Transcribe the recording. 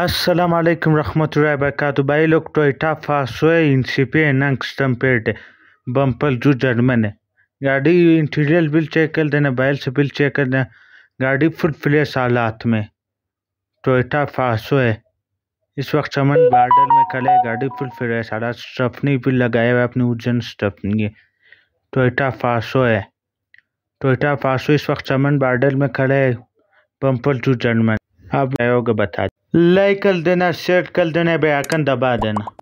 अस्सलाम वालेकुम रहमतुल्लाहि भाई लोग टोयटा फासवे इंसिपियन स्टम्पेड बम्पर जो जर्मन है गाड़ी इंटीरियर बिल चेक कर देना बैल से बिल चेक कर देना गाड़ी फुल फ्लेस हालात में टोयटा फासो है इस वक्त चमन बार्डर में खड़े है गाड़ी फुल फ्लेस हालात स्टफनी भी लगाया हुआ अपनी उज्जैन स्टफनी टोयटा फासो है टोयटा फासो इस वक्त चमन बार्डर में खड़े है बम्पर जो जर्मन अब बता लाइक कर देना शेयर कर देना बे आकन दबा देना